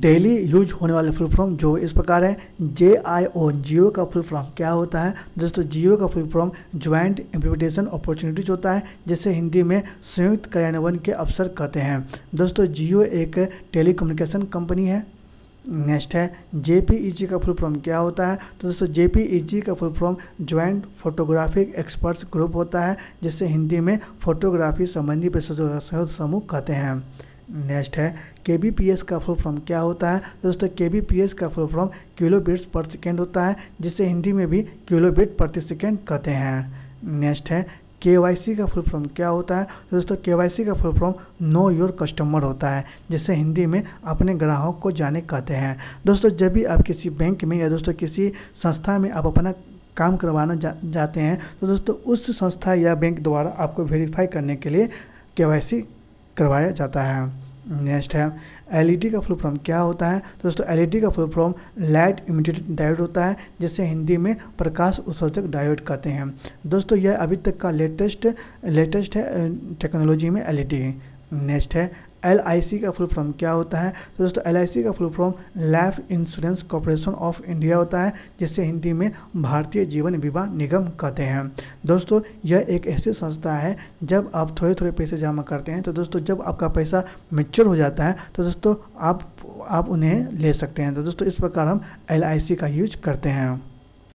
daily use होने वाले full form जो इस प्रकार है जे आई ओ जियो का फुल फॉर्म क्या होता है दोस्तों जियो का full form joint implementation opportunities होता है जिसे हिंदी में संयुक्त कार्यान्वयन के अवसर कहते हैं दोस्तों जियो एक टेलीकम्युनिकेशन कंपनी है नेक्स्ट है जे e का फुल फॉर्म क्या होता है तो दोस्तों जे e का full form joint photographic experts group होता है जिसे हिंदी में फोटोग्राफी संबंधी पेशेवर समूह कहते हैं नेक्स्ट है के बी पी एस का फुल फॉर्म क्या होता है दोस्तों के बी पी एस का full form kilo bits per second होता है जिसे हिंदी में भी किलो बिट प्रति सेकेंड कहते हैं नेक्स्ट है के वाई सी का फुल फॉर्म क्या होता है दोस्तों के वाई सी का full form know your customer होता है जिसे हिंदी में अपने ग्राहक को जाने कहते हैं दोस्तों जब भी आप किसी बैंक में या दोस्तों किसी संस्था में आप अपना काम करवाना जा, जाते हैं तो दोस्तों उस संस्था या बैंक द्वारा आपको वेरीफाई करने के लिए के वाई सी करवाया जाता है नेक्स्ट है एलईडी e का फुल फॉर्म क्या होता है तो दोस्तों एलईडी e का full form light emitted diode होता है जिसे हिंदी में प्रकाश उत्सर्जक डायोड कहते हैं दोस्तों यह अभी तक का लेटेस्ट लेटेस्ट है टेक्नोलॉजी में एलईडी नेक्स्ट है एल का फुल फॉर्म क्या होता है तो दोस्तों एल का full form life insurance corporation of India होता है जिसे हिंदी में भारतीय जीवन बीमा निगम कहते हैं दोस्तों यह एक ऐसी संस्था है जब आप थोड़े थोड़े पैसे जमा करते हैं तो दोस्तों जब आपका पैसा मेच्योर हो जाता है तो दोस्तों आप आप उन्हें ले सकते हैं तो दोस्तों इस प्रकार हम एल का यूज करते हैं